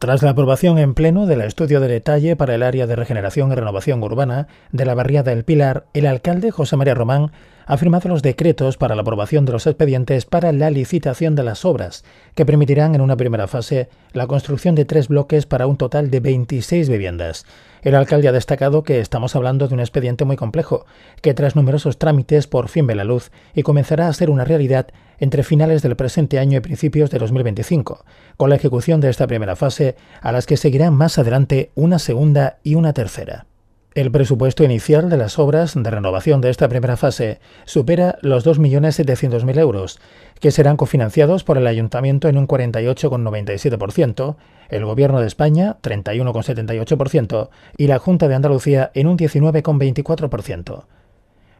Tras la aprobación en pleno del estudio de detalle para el área de regeneración y renovación urbana de la barriada El Pilar, el alcalde José María Román ha firmado los decretos para la aprobación de los expedientes para la licitación de las obras, que permitirán en una primera fase la construcción de tres bloques para un total de 26 viviendas. El alcalde ha destacado que estamos hablando de un expediente muy complejo, que tras numerosos trámites por fin ve la luz y comenzará a ser una realidad entre finales del presente año y principios de 2025, con la ejecución de esta primera fase, a las que seguirán más adelante una segunda y una tercera. El presupuesto inicial de las obras de renovación de esta primera fase supera los 2.700.000 euros, que serán cofinanciados por el Ayuntamiento en un 48,97%, el Gobierno de España 31,78% y la Junta de Andalucía en un 19,24%.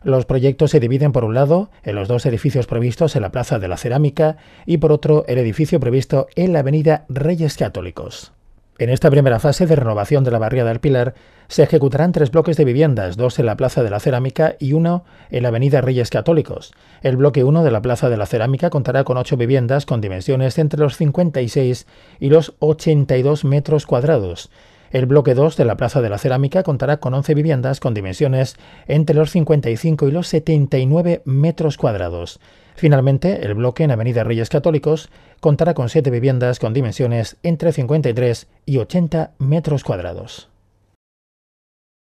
Los proyectos se dividen por un lado en los dos edificios previstos en la Plaza de la Cerámica y por otro el edificio previsto en la Avenida Reyes Católicos. En esta primera fase de renovación de la barriada del Pilar se ejecutarán tres bloques de viviendas, dos en la Plaza de la Cerámica y uno en la Avenida Reyes Católicos. El bloque 1 de la Plaza de la Cerámica contará con ocho viviendas con dimensiones entre los 56 y los 82 metros cuadrados el bloque 2 de la Plaza de la Cerámica contará con 11 viviendas con dimensiones entre los 55 y los 79 metros cuadrados. Finalmente, el bloque en Avenida Reyes Católicos contará con 7 viviendas con dimensiones entre 53 y 80 metros cuadrados.